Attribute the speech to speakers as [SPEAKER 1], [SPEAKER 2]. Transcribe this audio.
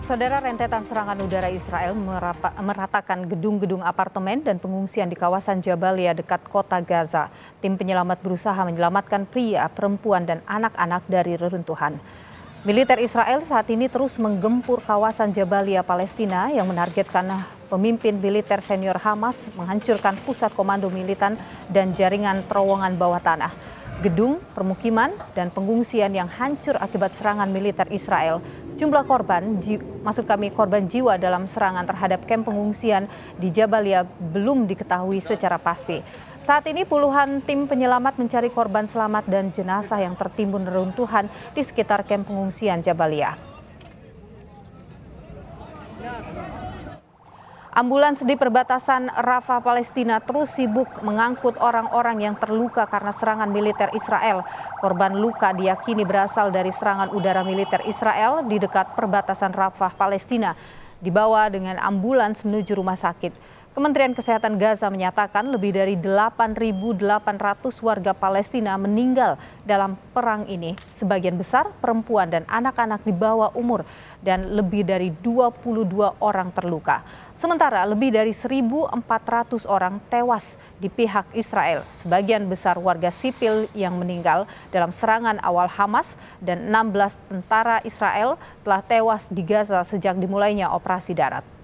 [SPEAKER 1] Saudara rentetan serangan udara Israel meratakan gedung-gedung apartemen dan pengungsian di kawasan Jabalia dekat kota Gaza. Tim penyelamat berusaha menyelamatkan pria, perempuan, dan anak-anak dari reruntuhan. Militer Israel saat ini terus menggempur kawasan Jabalia Palestina yang menargetkan pemimpin militer senior Hamas menghancurkan pusat komando militan dan jaringan terowongan bawah tanah. Gedung, permukiman, dan pengungsian yang hancur akibat serangan militer Israel Jumlah korban, ji, maksud kami korban jiwa dalam serangan terhadap kamp pengungsian di Jabalia belum diketahui secara pasti. Saat ini puluhan tim penyelamat mencari korban selamat dan jenazah yang tertimbun reruntuhan di sekitar kamp pengungsian Jabalia. Ambulans di perbatasan Rafah Palestina terus sibuk mengangkut orang-orang yang terluka karena serangan militer Israel. Korban luka diyakini berasal dari serangan udara militer Israel di dekat perbatasan Rafah Palestina. Dibawa dengan ambulans menuju rumah sakit. Kementerian Kesehatan Gaza menyatakan lebih dari 8.800 warga Palestina meninggal dalam perang ini. Sebagian besar perempuan dan anak-anak di bawah umur dan lebih dari 22 orang terluka. Sementara lebih dari 1.400 orang tewas di pihak Israel. Sebagian besar warga sipil yang meninggal dalam serangan awal Hamas dan 16 tentara Israel telah tewas di Gaza sejak dimulainya operasi darat.